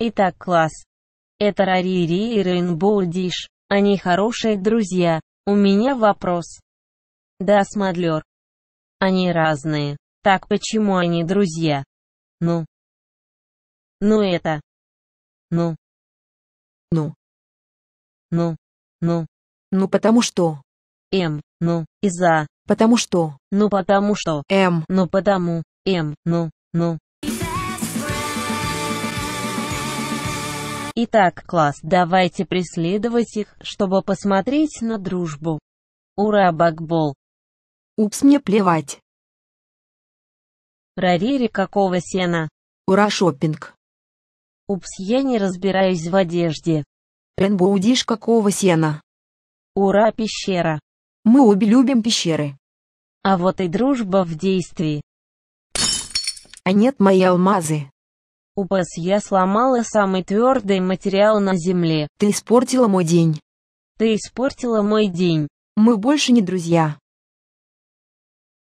Итак, класс. Это Рарири и Рейнбоу Диш. Они хорошие друзья. У меня вопрос. Да, Смодлер. Они разные. Так почему они друзья? Ну. Ну это. Ну. Ну. Ну. Ну. Ну потому что. М. Ну. Из-за. Потому что. Ну потому что. М. Ну потому. М. Ну. Ну. Итак, класс, давайте преследовать их, чтобы посмотреть на дружбу. Ура, бакбол. Упс, мне плевать. Рарери какого сена? Ура, шоппинг. Упс, я не разбираюсь в одежде. Ренбоудиш какого сена? Ура, пещера. Мы обе любим пещеры. А вот и дружба в действии. А нет мои алмазы. Упас, я сломала самый твердый материал на земле. Ты испортила мой день. Ты испортила мой день. Мы больше не друзья.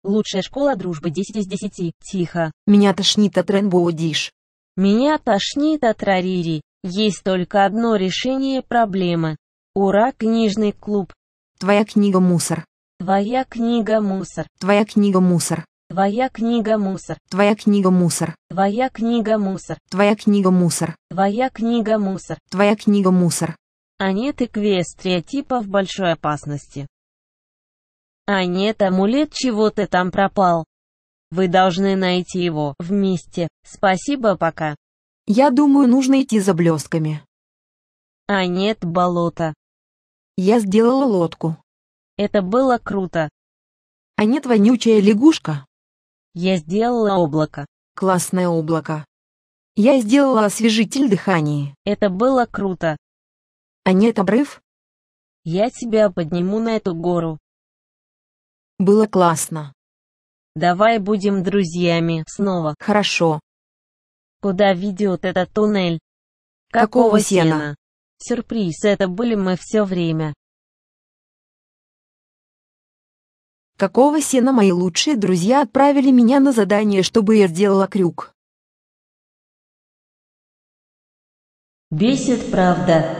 Лучшая школа дружбы 10 из 10. Тихо. Меня тошнит от Рэнбоу Диш. Меня тошнит от Рарири. Есть только одно решение проблемы. Ура, книжный клуб. Твоя книга мусор. Твоя книга мусор. Твоя книга мусор. Твоя книга мусор. Твоя книга мусор. Твоя книга мусор. Твоя книга мусор. Твоя книга мусор. Твоя книга мусор. А нет эквестрия типа в большой опасности. А нет амулет чего ты там пропал. Вы должны найти его вместе. Спасибо пока. Я думаю нужно идти за блесками. А нет болото. Я сделала лодку. Это было круто. А нет вонючая лягушка. Я сделала облако. Классное облако. Я сделала освежитель дыхания. Это было круто. А нет обрыв? Я тебя подниму на эту гору. Было классно. Давай будем друзьями снова. Хорошо. Куда ведет этот туннель? Какого, Какого сена? сена? Сюрприз, это были мы все время. Какого сена мои лучшие друзья отправили меня на задание, чтобы я сделала крюк? Бесит правда.